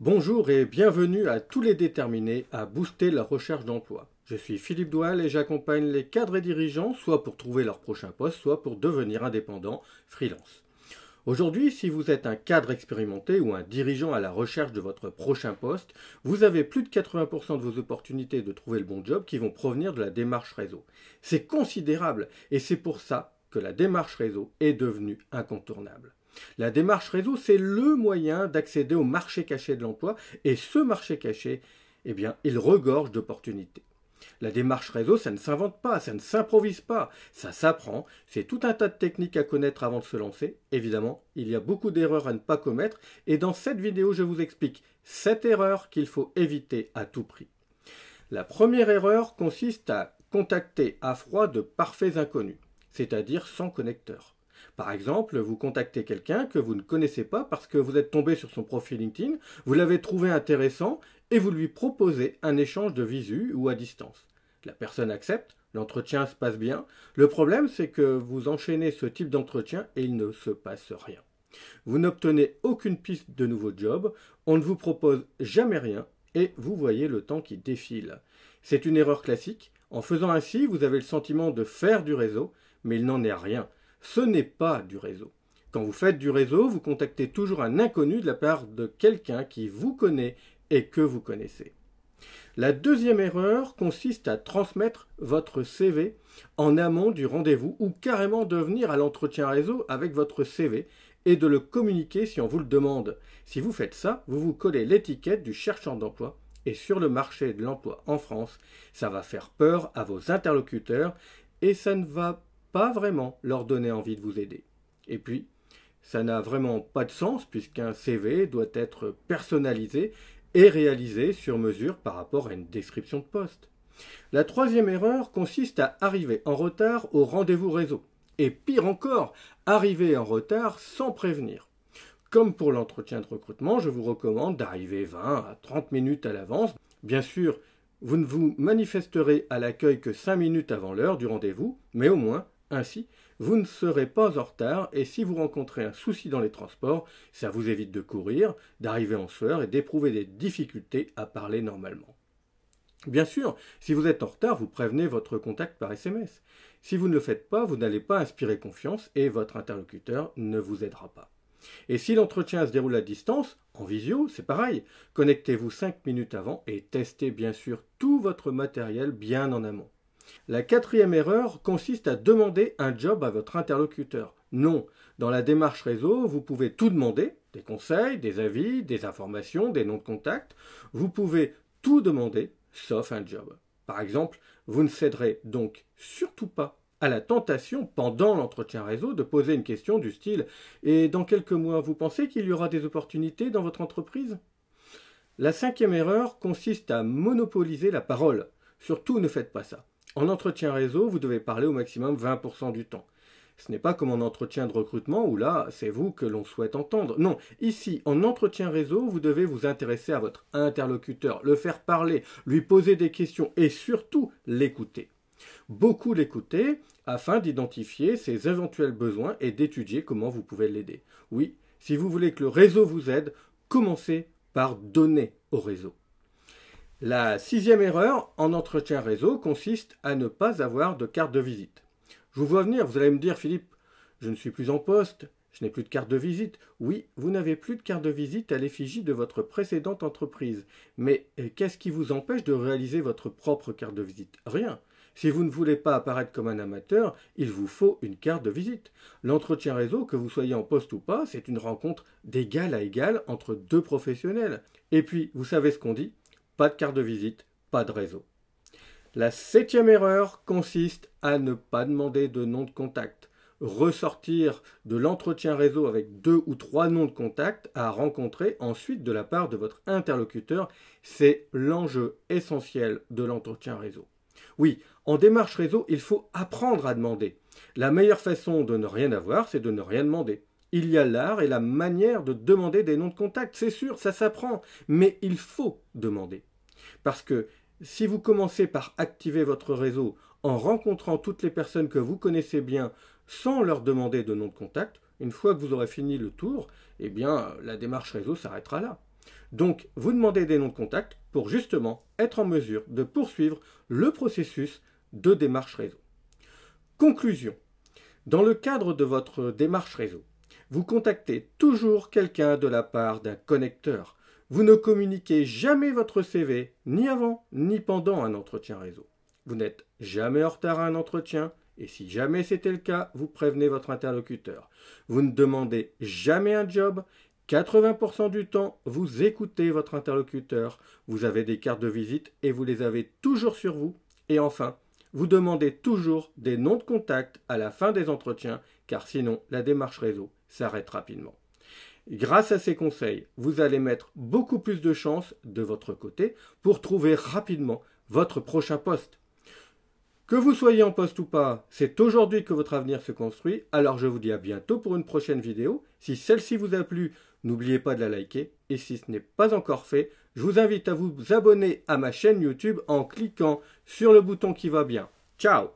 Bonjour et bienvenue à tous les déterminés à booster la recherche d'emploi. Je suis Philippe Doual et j'accompagne les cadres et dirigeants soit pour trouver leur prochain poste, soit pour devenir indépendant, freelance. Aujourd'hui, si vous êtes un cadre expérimenté ou un dirigeant à la recherche de votre prochain poste, vous avez plus de 80% de vos opportunités de trouver le bon job qui vont provenir de la démarche réseau. C'est considérable et c'est pour ça que la démarche réseau est devenue incontournable. La démarche réseau, c'est le moyen d'accéder au marché caché de l'emploi, et ce marché caché, eh bien, il regorge d'opportunités. La démarche réseau, ça ne s'invente pas, ça ne s'improvise pas, ça s'apprend, c'est tout un tas de techniques à connaître avant de se lancer. Évidemment, il y a beaucoup d'erreurs à ne pas commettre, et dans cette vidéo, je vous explique cette erreur qu'il faut éviter à tout prix. La première erreur consiste à contacter à froid de parfaits inconnus, c'est-à-dire sans connecteur. Par exemple, vous contactez quelqu'un que vous ne connaissez pas parce que vous êtes tombé sur son profil LinkedIn, vous l'avez trouvé intéressant et vous lui proposez un échange de visu ou à distance. La personne accepte, l'entretien se passe bien. Le problème, c'est que vous enchaînez ce type d'entretien et il ne se passe rien. Vous n'obtenez aucune piste de nouveau job, on ne vous propose jamais rien et vous voyez le temps qui défile. C'est une erreur classique. En faisant ainsi, vous avez le sentiment de faire du réseau, mais il n'en est rien. Ce n'est pas du réseau. Quand vous faites du réseau, vous contactez toujours un inconnu de la part de quelqu'un qui vous connaît et que vous connaissez. La deuxième erreur consiste à transmettre votre CV en amont du rendez-vous ou carrément de venir à l'entretien réseau avec votre CV et de le communiquer si on vous le demande. Si vous faites ça, vous vous collez l'étiquette du chercheur d'emploi et sur le marché de l'emploi en France, ça va faire peur à vos interlocuteurs et ça ne va pas pas vraiment leur donner envie de vous aider. Et puis, ça n'a vraiment pas de sens puisqu'un CV doit être personnalisé et réalisé sur mesure par rapport à une description de poste. La troisième erreur consiste à arriver en retard au rendez-vous réseau. Et pire encore, arriver en retard sans prévenir. Comme pour l'entretien de recrutement, je vous recommande d'arriver 20 à 30 minutes à l'avance. Bien sûr, vous ne vous manifesterez à l'accueil que 5 minutes avant l'heure du rendez-vous, mais au moins, ainsi, vous ne serez pas en retard et si vous rencontrez un souci dans les transports, ça vous évite de courir, d'arriver en sueur et d'éprouver des difficultés à parler normalement. Bien sûr, si vous êtes en retard, vous prévenez votre contact par SMS. Si vous ne le faites pas, vous n'allez pas inspirer confiance et votre interlocuteur ne vous aidera pas. Et si l'entretien se déroule à distance, en visio, c'est pareil. Connectez-vous 5 minutes avant et testez bien sûr tout votre matériel bien en amont. La quatrième erreur consiste à demander un job à votre interlocuteur. Non, dans la démarche réseau, vous pouvez tout demander, des conseils, des avis, des informations, des noms de contact. Vous pouvez tout demander, sauf un job. Par exemple, vous ne céderez donc surtout pas à la tentation, pendant l'entretien réseau, de poser une question du style Et dans quelques mois, vous pensez qu'il y aura des opportunités dans votre entreprise La cinquième erreur consiste à monopoliser la parole. Surtout ne faites pas ça. En entretien réseau, vous devez parler au maximum 20% du temps. Ce n'est pas comme en entretien de recrutement où là, c'est vous que l'on souhaite entendre. Non, ici, en entretien réseau, vous devez vous intéresser à votre interlocuteur, le faire parler, lui poser des questions et surtout l'écouter. Beaucoup l'écouter afin d'identifier ses éventuels besoins et d'étudier comment vous pouvez l'aider. Oui, si vous voulez que le réseau vous aide, commencez par donner au réseau. La sixième erreur en entretien réseau consiste à ne pas avoir de carte de visite. Je vous vois venir, vous allez me dire Philippe, je ne suis plus en poste, je n'ai plus de carte de visite. Oui, vous n'avez plus de carte de visite à l'effigie de votre précédente entreprise. Mais euh, qu'est-ce qui vous empêche de réaliser votre propre carte de visite Rien. Si vous ne voulez pas apparaître comme un amateur, il vous faut une carte de visite. L'entretien réseau, que vous soyez en poste ou pas, c'est une rencontre d'égal à égal entre deux professionnels. Et puis, vous savez ce qu'on dit pas de carte de visite, pas de réseau. La septième erreur consiste à ne pas demander de nom de contact. Ressortir de l'entretien réseau avec deux ou trois noms de contact à rencontrer ensuite de la part de votre interlocuteur, c'est l'enjeu essentiel de l'entretien réseau. Oui, en démarche réseau, il faut apprendre à demander. La meilleure façon de ne rien avoir, c'est de ne rien demander. Il y a l'art et la manière de demander des noms de contact, c'est sûr, ça s'apprend, mais il faut demander. Parce que si vous commencez par activer votre réseau en rencontrant toutes les personnes que vous connaissez bien sans leur demander de nom de contact, une fois que vous aurez fini le tour, eh bien la démarche réseau s'arrêtera là. Donc vous demandez des noms de contact pour justement être en mesure de poursuivre le processus de démarche réseau. Conclusion. Dans le cadre de votre démarche réseau, vous contactez toujours quelqu'un de la part d'un connecteur. Vous ne communiquez jamais votre CV, ni avant, ni pendant un entretien réseau. Vous n'êtes jamais en retard à un entretien, et si jamais c'était le cas, vous prévenez votre interlocuteur. Vous ne demandez jamais un job, 80% du temps, vous écoutez votre interlocuteur, vous avez des cartes de visite et vous les avez toujours sur vous. Et enfin, vous demandez toujours des noms de contact à la fin des entretiens, car sinon la démarche réseau s'arrête rapidement. Grâce à ces conseils, vous allez mettre beaucoup plus de chances de votre côté pour trouver rapidement votre prochain poste. Que vous soyez en poste ou pas, c'est aujourd'hui que votre avenir se construit, alors je vous dis à bientôt pour une prochaine vidéo. Si celle-ci vous a plu, n'oubliez pas de la liker, et si ce n'est pas encore fait, je vous invite à vous abonner à ma chaîne YouTube en cliquant sur le bouton qui va bien. Ciao